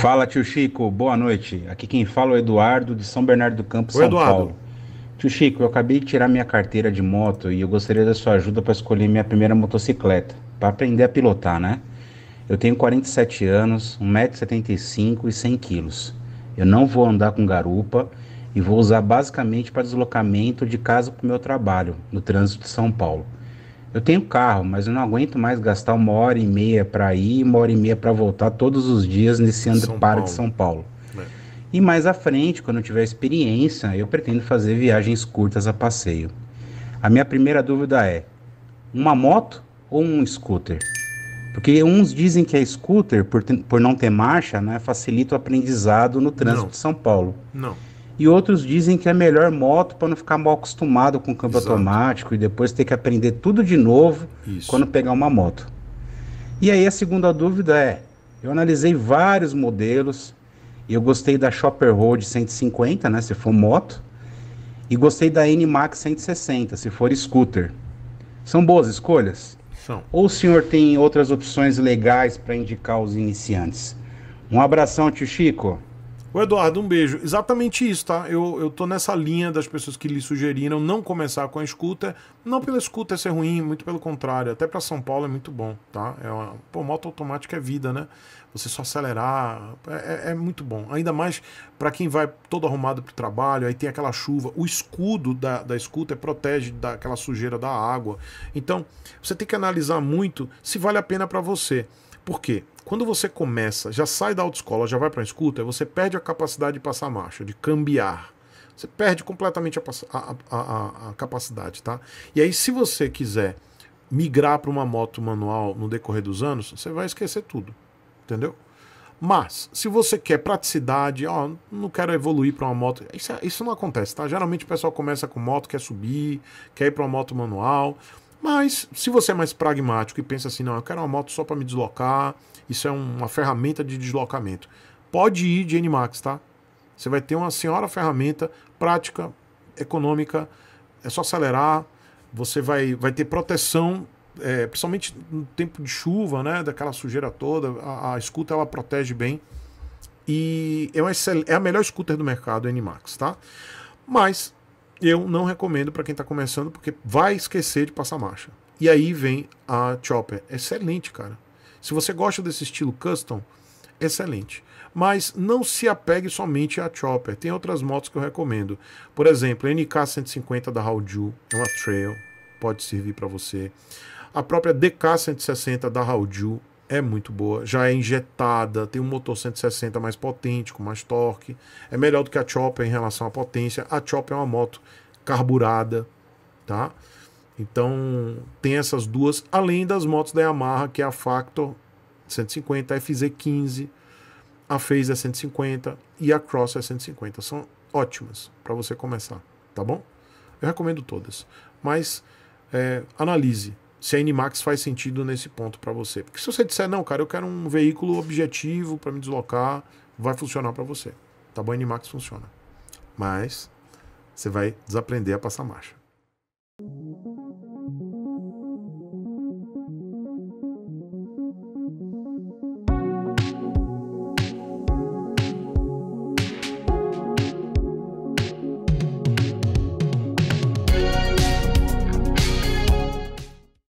Fala, tio Chico, boa noite. Aqui quem fala é o Eduardo, de São Bernardo do Campo, Oi, São Eduardo. Paulo. Tio Chico, eu acabei de tirar minha carteira de moto e eu gostaria da sua ajuda para escolher minha primeira motocicleta, para aprender a pilotar, né? Eu tenho 47 anos, 1,75m e 100 quilos. Eu não vou andar com garupa e vou usar basicamente para deslocamento de casa para o meu trabalho, no trânsito de São Paulo. Eu tenho carro, mas eu não aguento mais gastar uma hora e meia para ir e uma hora e meia para voltar todos os dias nesse underpark de São Paulo. É. E mais à frente, quando eu tiver experiência, eu pretendo fazer viagens curtas a passeio. A minha primeira dúvida é: uma moto ou um scooter? Porque uns dizem que a é scooter, por, por não ter marcha, né, facilita o aprendizado no trânsito não. de São Paulo. Não. E outros dizem que é a melhor moto para não ficar mal acostumado com o câmbio Exato. automático e depois ter que aprender tudo de novo Isso. quando pegar uma moto. E aí a segunda dúvida é: eu analisei vários modelos e eu gostei da Shopper Road 150, né, se for moto, e gostei da NMAX 160, se for scooter. São boas escolhas? São. Ou o senhor tem outras opções legais para indicar os iniciantes? Um abração, tio Chico. O Eduardo, um beijo. Exatamente isso, tá? Eu, eu tô nessa linha das pessoas que lhe sugeriram não começar com a escuta. Não pela escuta ser ruim, muito pelo contrário. Até para São Paulo é muito bom, tá? É uma, pô, moto automática é vida, né? Você só acelerar é, é, é muito bom. Ainda mais para quem vai todo arrumado pro trabalho, aí tem aquela chuva. O escudo da, da escuta é, protege daquela sujeira da água. Então, você tem que analisar muito se vale a pena para você. Por quê? Quando você começa, já sai da autoescola, já vai para a escuta, você perde a capacidade de passar marcha, de cambiar. Você perde completamente a, a, a, a capacidade, tá? E aí, se você quiser migrar para uma moto manual no decorrer dos anos, você vai esquecer tudo, entendeu? Mas, se você quer praticidade, ó, não quero evoluir para uma moto, isso, é, isso não acontece, tá? Geralmente o pessoal começa com moto, quer subir, quer ir para uma moto manual, mas se você é mais pragmático e pensa assim, não, eu quero uma moto só para me deslocar, isso é uma ferramenta de deslocamento. Pode ir de N-Max, tá? Você vai ter uma senhora ferramenta prática, econômica, é só acelerar, você vai, vai ter proteção, é, principalmente no tempo de chuva, né, daquela sujeira toda, a, a escuta ela protege bem. E é, uma, é a melhor scooter do mercado, a N-Max, tá? Mas eu não recomendo para quem está começando, porque vai esquecer de passar marcha. E aí vem a Chopper. Excelente, cara. Se você gosta desse estilo custom, excelente. Mas não se apegue somente à Chopper. Tem outras motos que eu recomendo. Por exemplo, a NK150 da Hauju é uma trail, pode servir para você. A própria DK160 da Hauju é muito boa, já é injetada, tem um motor 160 mais potente, com mais torque, é melhor do que a Chopper em relação à potência. A Chopper é uma moto carburada, tá? Então tem essas duas, além das motos da Yamaha, que é a Factor 150, a FZ15, a Phase 150 é e a Cross 150. É São ótimas para você começar, tá bom? Eu recomendo todas, mas é, analise se a NMAX faz sentido nesse ponto para você. Porque se você disser, não, cara, eu quero um veículo objetivo para me deslocar, vai funcionar para você. Tá bom, a NMAX funciona. Mas você vai desaprender a passar marcha.